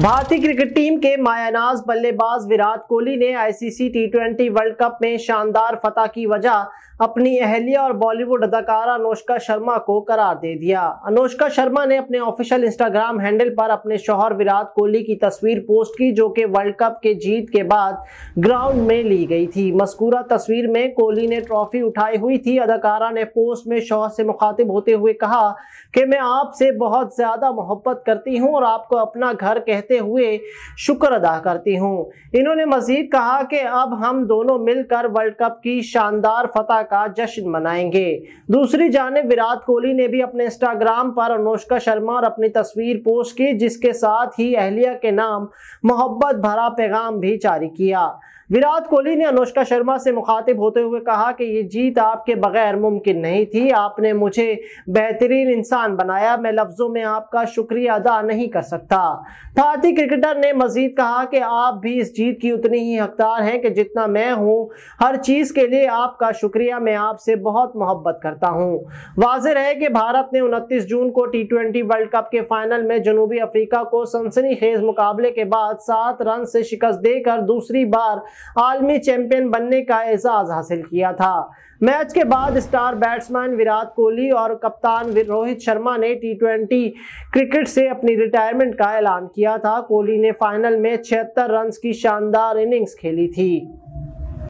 भारतीय cricket team के मायानाज बल्लेबाज विराट कोहली ने ICC T twenty world cup में शानदार फतह की वजह अपनी अहलिया और बॉलीवुड अदाकारा अनुष्का शर्मा को करार दे दिया अनुष्का शर्मा ने अपने ऑफिशियल इंस्टाग्राम हैंडल पर अपने शोहर विराट कोहली की तस्वीर पोस्ट की जो कि वर्ल्ड कप के जीत के बाद ग्राउंड में ली गई थी मस्कूरा तस्वीर में कोहली ने ट्रॉफी उठाई हुई थी अदाकारा ने पोस्ट में शोहर से मुखातिब होते हुए कहा कि मैं आपसे बहुत ज़्यादा मोहब्बत करती हूँ और आपको अपना घर कह कहते हुए शुक्र अदा करती हूँ इन्होंने मजीद कहा कि अब हम दोनों मिलकर वर्ल्ड कप की शानदार फतह का जश्न मनाएंगे दूसरी जानब विराट कोहली ने भी अपने इंस्टाग्राम पर अनुष्का शर्मा और अपनी तस्वीर पोस्ट की जिसके साथ ही अहलिया के नाम मोहब्बत भरा पैगाम भी जारी किया विराट कोहली ने अनुष्का शर्मा से मुखातिब होते हुए कहा कि ये जीत आपके बगैर मुमकिन नहीं थी आपने मुझे बेहतरीन इंसान बनाया मैं लफ्ज़ों में आपका शुक्रिया अदा नहीं कर सकता भारतीय क्रिकेटर ने मजीद कहा कि आप भी इस जीत की उतनी ही हकदार हैं कि जितना मैं हूँ हर चीज़ के लिए आपका शुक्रिया मैं आपसे बहुत मोहब्बत करता हूँ वाजिर है कि भारत ने उनतीस जून को टी ट्वेंटी वर्ल्ड कप के फाइनल में जनूबी अफ्रीका को सनसनी खेज मुकाबले के बाद सात रन से शिकस्त देकर दूसरी बार आलमी चैंपियन बनने का एजाज हासिल किया था मैच के बाद स्टार बैट्समैन विराट कोहली और कप्तान रोहित शर्मा ने टी ट्वेंटी क्रिकेट से अपनी रिटायरमेंट का ऐलान किया था कोहली ने फाइनल में छिहत्तर रन की शानदार इनिंग्स खेली थी